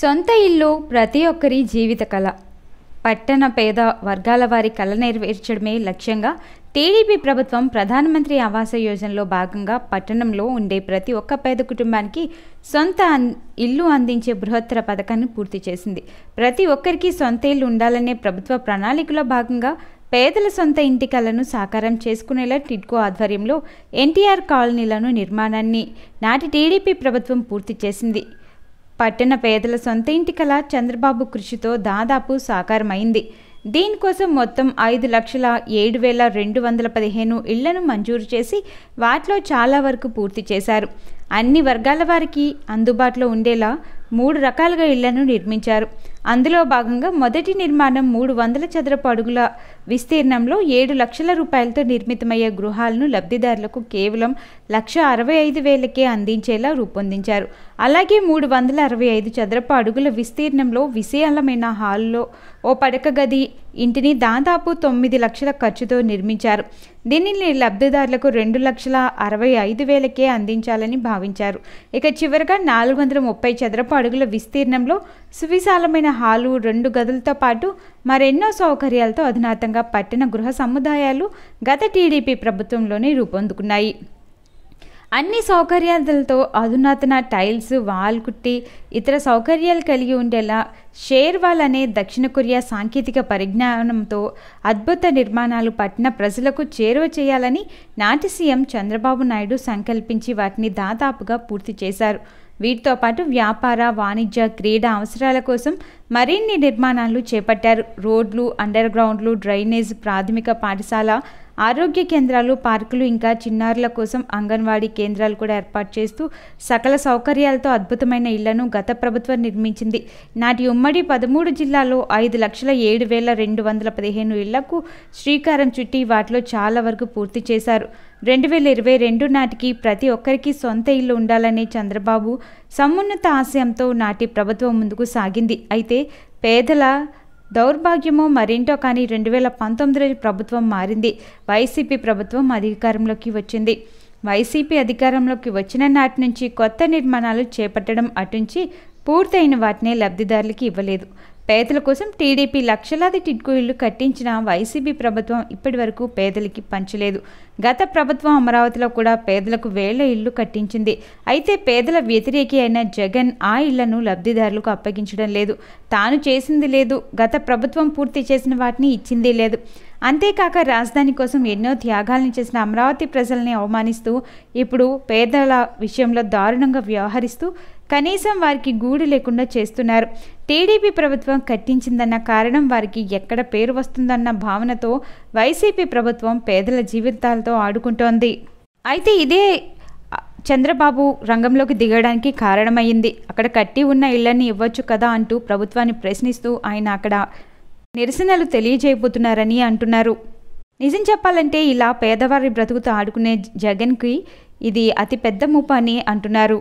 సొంత ఇల్లు ప్రతి ఒక్కరి జీవిత కళ పట్టణ పేద వర్గాల వారి కళ నెరవేర్చడమే లక్ష్యంగా టీడీపీ ప్రభుత్వం ప్రధానమంత్రి ఆవాస యోజనలో భాగంగా పట్టణంలో ఉండే ప్రతి ఒక్క పేద కుటుంబానికి సొంత ఇల్లు అందించే బృహత్తర పథకాన్ని పూర్తి చేసింది ప్రతి ఒక్కరికి సొంత ఇల్లు ఉండాలనే ప్రభుత్వ ప్రణాళికలో భాగంగా పేదల సొంత ఇంటి కలను సాకారం చేసుకునేలా టిడ్కో ఆధ్వర్యంలో ఎన్టీఆర్ కాలనీలను నిర్మాణాన్ని నాటి టీడీపీ ప్రభుత్వం పూర్తి చేసింది పట్టణ పేదల సొంత ఇంటి కళ చంద్రబాబు కృషితో దాదాపు సాకారమైంది దీనికోసం మొత్తం ఐదు లక్షల ఏడు వేల రెండు వందల పదిహేను ఇళ్లను మంజూరు చేసి వాటిలో చాలా వరకు పూర్తి చేశారు అన్ని వర్గాల వారికి అందుబాటులో ఉండేలా మూడు రకాలుగా ఇళ్లను నిర్మించారు అందులో భాగంగా మొదటి నిర్మాణం మూడు వందల చదరపు అడుగుల విస్తీర్ణంలో ఏడు లక్షల రూపాయలతో నిర్మితమయ్యే గృహాలను లబ్ధిదారులకు కేవలం లక్ష అరవై ఐదు వేలకే అందించేలా రూపొందించారు అలాగే మూడు వందల అరవై ఐదు చదరపు అడుగుల విస్తీర్ణంలో విశాలమైన హాల్లో ఓ పడక గది ఇంటిని దాదాపు తొమ్మిది లక్షల ఖర్చుతో నిర్మించారు దీనిని లబ్ధిదారులకు రెండు లక్షల అరవై ఐదు వేలకే అందించాలని భావించారు ఇక చివరిగా నాలుగు వందల ముప్పై చదరపు అడుగుల విస్తీర్ణంలో సువిశాలమైన హాలు రెండు గదులతో పాటు మరెన్నో సౌకర్యాలతో అధునాతంగా పట్టణ గృహ సముదాయాలు గత టీడీపీ ప్రభుత్వంలోనే రూపొందుకున్నాయి అన్ని సౌకర్యాలతో అధునాతన టైల్స్ వాల్ కుట్టి ఇతర సౌకర్యాలు కలిగి ఉండేలా షేర్వాల్ అనే దక్షిణ కొరియా సాంకేతిక పరిజ్ఞానంతో అద్భుత నిర్మాణాలు పట్టిన ప్రజలకు చేరువ చేయాలని నాటి సీఎం చంద్రబాబు నాయుడు సంకల్పించి వాటిని దాదాపుగా పూర్తి చేశారు వీటితో పాటు వ్యాపార వాణిజ్య క్రీడా అవసరాల కోసం మరిన్ని నిర్మాణాలు చేపట్టారు రోడ్లు అండర్ గ్రౌండ్లు డ్రైనేజ్ ప్రాథమిక పాఠశాల ఆరోగ్య కేంద్రాలు పార్కులు ఇంకా చిన్నారుల కోసం అంగన్వాడీ కేంద్రాలు కూడా ఏర్పాటు చేస్తూ సకల సౌకర్యాలతో అద్భుతమైన ఇళ్లను గత ప్రభుత్వం నిర్మించింది నాటి ఉమ్మడి పదమూడు జిల్లాలో ఐదు లక్షల ఏడు వేల రెండు వందల పదిహేను ఇళ్లకు శ్రీకారం చుట్టి వాటిలో చాలా వరకు పూర్తి చేశారు రెండు వేల ఇరవై రెండు నాటికి ప్రతి ఒక్కరికి సొంత ఇల్లు ఉండాలనే చంద్రబాబు సమున్నత ఆశయంతో నాటి ప్రభుత్వం ముందుకు సాగింది అయితే పేదల దౌర్భాగ్యమో మరేంటో కానీ రెండు వేల పంతొమ్మిదిలో ప్రభుత్వం మారింది వైసీపీ ప్రభుత్వం అధికారంలోకి వచ్చింది వైసీపీ అధికారంలోకి వచ్చిన నాటి నుంచి కొత్త నిర్మాణాలు చేపట్టడం అటుంచి పూర్తయిన వాటినే లబ్ధిదారులకి ఇవ్వలేదు పేదల కోసం టీడీపీ లక్షలాది టిడ్కో ఇళ్లు కట్టించిన వైసీపీ ప్రభుత్వం ఇప్పటి వరకు పేదలకి పంచలేదు గత ప్రభుత్వం అమరావతిలో కూడా పేదలకు వేళ్ల ఇళ్లు కట్టించింది అయితే పేదల వ్యతిరేకి అయిన జగన్ ఆ ఇళ్లను లబ్ధిదారులకు అప్పగించడం లేదు తాను చేసింది లేదు గత ప్రభుత్వం పూర్తి చేసిన వాటిని ఇచ్చింది లేదు అంతేకాక రాజధాని కోసం ఎన్నో త్యాగాలను చేసిన అమరావతి ప్రజల్ని అవమానిస్తూ ఇప్పుడు పేదల విషయంలో దారుణంగా వ్యవహరిస్తూ కనీసం వారికి గూడు లేకుండా చేస్తున్నారు టీడీపీ ప్రభుత్వం కట్టించిందన్న కారణం వారికి ఎక్కడ పేరు వస్తుందన్న భావనతో వైసీపీ ప్రభుత్వం పేదల జీవితాలతో ఆడుకుంటోంది అయితే ఇదే చంద్రబాబు రంగంలోకి దిగడానికి కారణమైంది అక్కడ కట్టి ఉన్న ఇళ్లన్నీ ఇవ్వచ్చు కదా అంటూ ప్రభుత్వాన్ని ప్రశ్నిస్తూ ఆయన అక్కడ నిరసనలు తెలియజేయబోతున్నారని అంటున్నారు నిజం చెప్పాలంటే ఇలా పేదవారి బ్రతుకుతో ఆడుకునే జగన్కి ఇది అతిపెద్ద ముప్ప అని అంటున్నారు